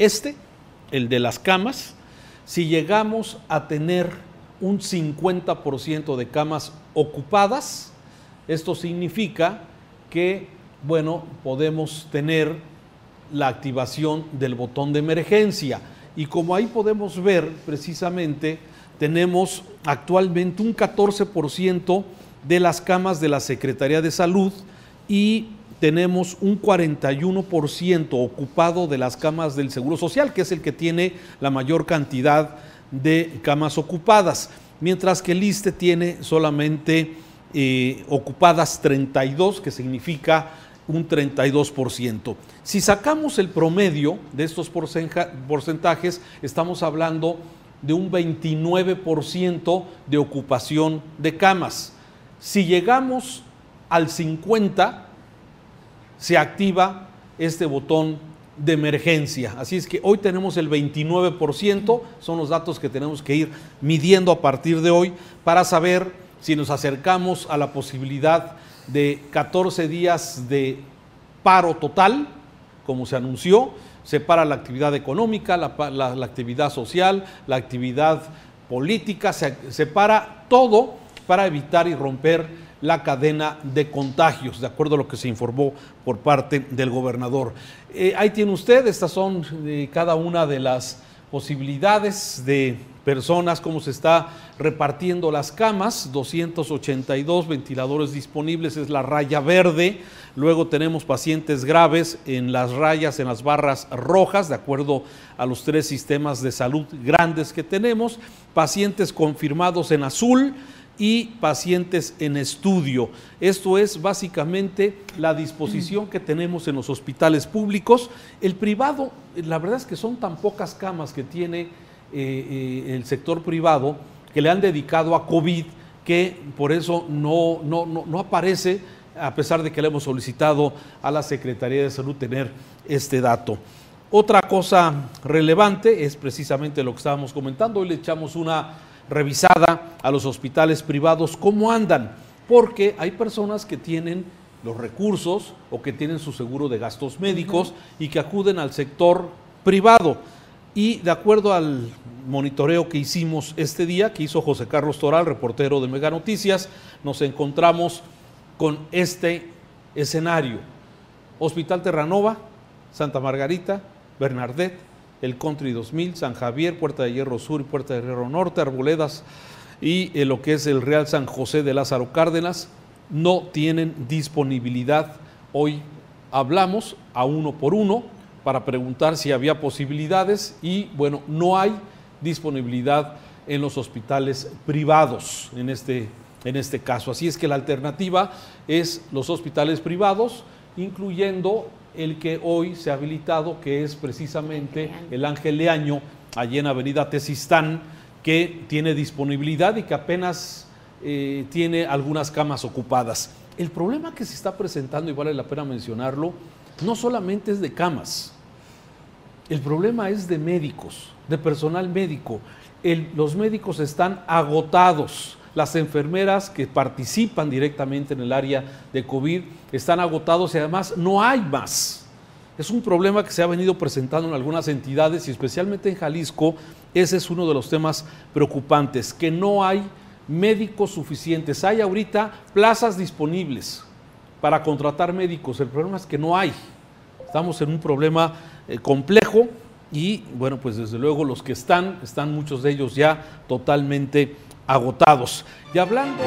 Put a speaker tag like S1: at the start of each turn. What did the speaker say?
S1: Este, el de las camas, si llegamos a tener un 50% de camas ocupadas, esto significa que, bueno, podemos tener la activación del botón de emergencia. Y como ahí podemos ver, precisamente, tenemos actualmente un 14% de las camas de la Secretaría de Salud y tenemos un 41% ocupado de las camas del Seguro Social, que es el que tiene la mayor cantidad de camas ocupadas, mientras que el ISTE tiene solamente eh, ocupadas 32, que significa un 32%. Si sacamos el promedio de estos porcentajes, estamos hablando de un 29% de ocupación de camas. Si llegamos al 50, se activa este botón de emergencia. Así es que hoy tenemos el 29%, son los datos que tenemos que ir midiendo a partir de hoy para saber si nos acercamos a la posibilidad de 14 días de paro total, como se anunció, se para la actividad económica, la, actividad social, la actividad política, se, se para todo para evitar y romper la cadena de contagios, de acuerdo a lo que se informó por parte del gobernador. Eh, ahí tiene usted, estas son eh, cada una de las posibilidades de personas, cómo se está repartiendo las camas, 282 ventiladores disponibles, es la raya verde, luego tenemos pacientes graves en las rayas, en las barras rojas, de acuerdo a los tres sistemas de salud grandes que tenemos, pacientes confirmados en azul, y pacientes en estudio. Esto es básicamente la disposición que tenemos en los hospitales públicos. El privado, la verdad es que son tan pocas camas que tiene eh, eh, el sector privado que le han dedicado a COVID que por eso no, no, no aparece a pesar de que le hemos solicitado a la Secretaría de Salud tener este dato. Otra cosa relevante es precisamente lo que estábamos comentando. Hoy le echamos una revisada a los hospitales privados cómo andan, porque hay personas que tienen los recursos o que tienen su seguro de gastos médicos y que acuden al sector privado. Y de acuerdo al monitoreo que hicimos este día, que hizo José Carlos Toral, reportero de Mega Noticias, nos encontramos con este escenario. Hospital Terranova, Santa Margarita, Bernardet, El Country 2000, San Javier, Puerta de Hierro Sur y Puerta de Hierro Norte, Arboledas, y eh, lo que es el Real San José de Lázaro Cárdenas no tienen disponibilidad. Hoy hablamos a uno por uno para preguntar si había posibilidades y bueno, no hay disponibilidad en los hospitales privados en este, en este caso. Así es que la alternativa es los hospitales privados, incluyendo el que hoy se ha habilitado, que es precisamente el ángel año, allí en Avenida Tesistán que tiene disponibilidad y que apenas eh, tiene algunas camas ocupadas. El problema que se está presentando, y vale la pena mencionarlo, no solamente es de camas, el problema es de médicos, de personal médico. los médicos están agotados, las enfermeras que participan directamente en el área de COVID están agotados y además no hay más es un problema que se ha venido presentando en algunas entidades y especialmente en Jalisco. Ese es uno de los temas preocupantes, que no hay médicos suficientes. Hay ahorita plazas disponibles para contratar médicos. El problema es que no hay. Estamos en un problema eh, complejo y bueno, pues desde luego los que están, están muchos de ellos ya totalmente agotados. Y hablando...